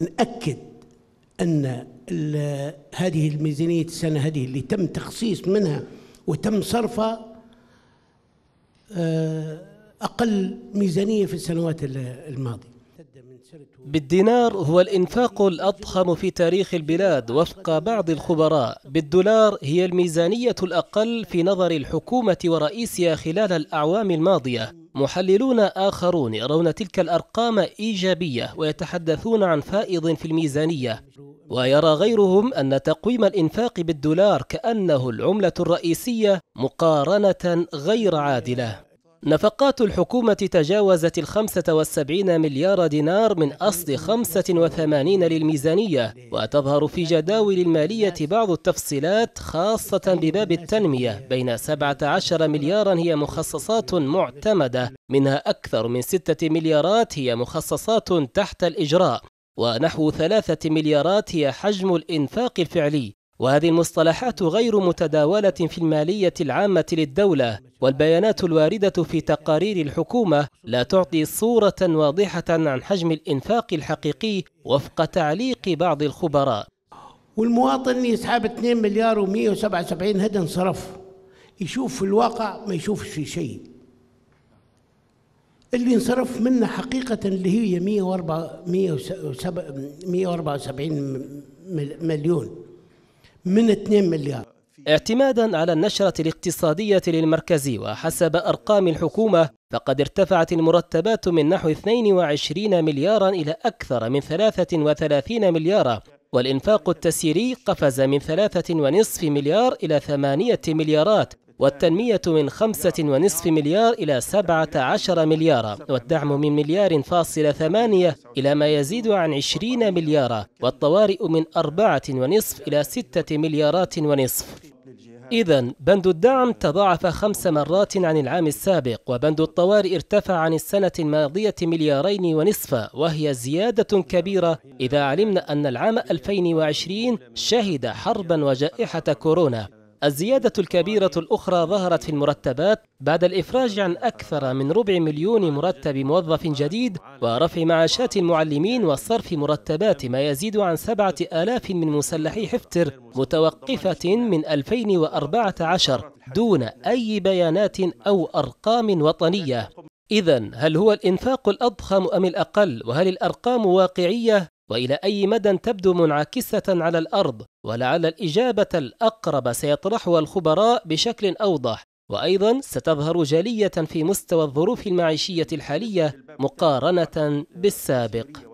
نأكد أن هذه الميزانية السنة هذه اللي تم تخصيص منها وتم صرفها آه، أقل ميزانية في السنوات الماضية بالدينار هو الإنفاق الأضخم في تاريخ البلاد وفق بعض الخبراء بالدولار هي الميزانية الأقل في نظر الحكومة ورئيسها خلال الأعوام الماضية محللون آخرون يرون تلك الأرقام إيجابية ويتحدثون عن فائض في الميزانية ويرى غيرهم أن تقويم الإنفاق بالدولار كأنه العملة الرئيسية مقارنة غير عادلة نفقات الحكومة تجاوزت الخمسة والسبعين مليار دينار من أصل خمسة وثمانين للميزانية وتظهر في جداول المالية بعض التفصيلات خاصة بباب التنمية بين سبعة عشر مليارا هي مخصصات معتمدة منها أكثر من ستة مليارات هي مخصصات تحت الإجراء ونحو ثلاثة مليارات هي حجم الإنفاق الفعلي وهذه المصطلحات غير متداولة في المالية العامة للدولة والبيانات الواردة في تقارير الحكومة لا تعطي صورة واضحة عن حجم الإنفاق الحقيقي وفق تعليق بعض الخبراء والمواطن يسحب 2 مليار و177 هذا انصرف يشوف في الواقع ما يشوفش في شيء اللي انصرف منه حقيقة اللي هي 174 مليون من 2 مليار اعتمادا على النشرة الاقتصادية للمركزي وحسب أرقام الحكومة فقد ارتفعت المرتبات من نحو 22 مليارا إلى أكثر من 33 مليارا والإنفاق التسييري قفز من 3.5 مليار إلى 8 مليارات والتنمية من خمسة ونصف مليار إلى سبعة عشر مليار والدعم من مليار فاصل ثمانية إلى ما يزيد عن عشرين مليار والطوارئ من أربعة ونصف إلى ستة مليارات ونصف إذا بند الدعم تضاعف خمس مرات عن العام السابق وبند الطوارئ ارتفع عن السنة الماضية مليارين ونصفا وهي زيادة كبيرة إذا علمنا أن العام 2020 شهد حربا وجائحة كورونا الزيادة الكبيرة الأخرى ظهرت في المرتبات بعد الإفراج عن أكثر من ربع مليون مرتب موظف جديد ورفع معاشات المعلمين وصرف مرتبات ما يزيد عن سبعة آلاف من مسلحي حفتر متوقفة من 2014 دون أي بيانات أو أرقام وطنية إذا هل هو الإنفاق الأضخم أم الأقل وهل الأرقام واقعية والى اي مدى تبدو منعكسه على الارض ولعل الاجابه الاقرب سيطرحها الخبراء بشكل اوضح وايضا ستظهر جليه في مستوى الظروف المعيشيه الحاليه مقارنه بالسابق